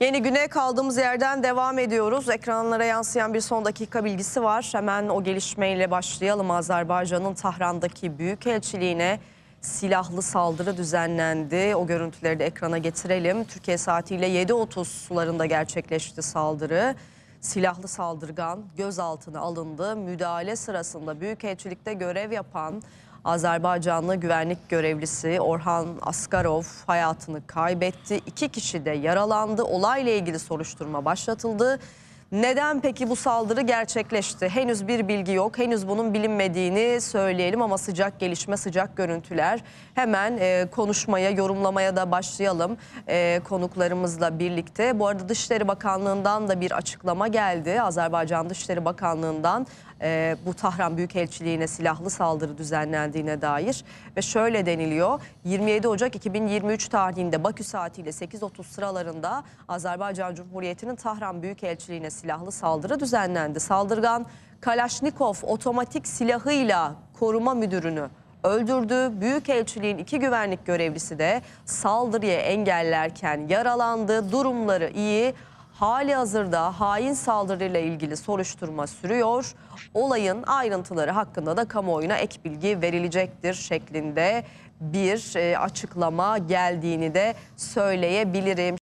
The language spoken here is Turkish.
Yeni güne kaldığımız yerden devam ediyoruz. Ekranlara yansıyan bir son dakika bilgisi var. Hemen o gelişmeyle başlayalım. Azerbaycan'ın Tahran'daki büyükelçiliğine silahlı saldırı düzenlendi. O görüntüleri de ekrana getirelim. Türkiye saatiyle 7.30 sularında gerçekleşti saldırı. Silahlı saldırgan gözaltına alındı. Müdahale sırasında büyükelçilikte görev yapan Azerbaycanlı güvenlik görevlisi Orhan Askarov hayatını kaybetti. İki kişi de yaralandı. Olayla ilgili soruşturma başlatıldı. Neden peki bu saldırı gerçekleşti? Henüz bir bilgi yok. Henüz bunun bilinmediğini söyleyelim ama sıcak gelişme, sıcak görüntüler. Hemen e, konuşmaya, yorumlamaya da başlayalım e, konuklarımızla birlikte. Bu arada Dışişleri Bakanlığı'ndan da bir açıklama geldi. Azerbaycan Dışişleri Bakanlığı'ndan e, bu Tahran Büyükelçiliği'ne silahlı saldırı düzenlendiğine dair. Ve şöyle deniliyor 27 Ocak 2023 tarihinde Bakü saatiyle 8.30 sıralarında Azerbaycan Cumhuriyeti'nin Tahran Büyükelçiliği'ne silahlı saldırı düzenlendi. Saldırgan Kalashnikov otomatik silahıyla koruma müdürünü öldürdü. Büyükelçiliğin iki güvenlik görevlisi de saldırıya engellerken yaralandı. Durumları iyi. Hali hazırda hain saldırıyla ilgili soruşturma sürüyor. Olayın ayrıntıları hakkında da kamuoyuna ek bilgi verilecektir şeklinde bir e, açıklama geldiğini de söyleyebilirim.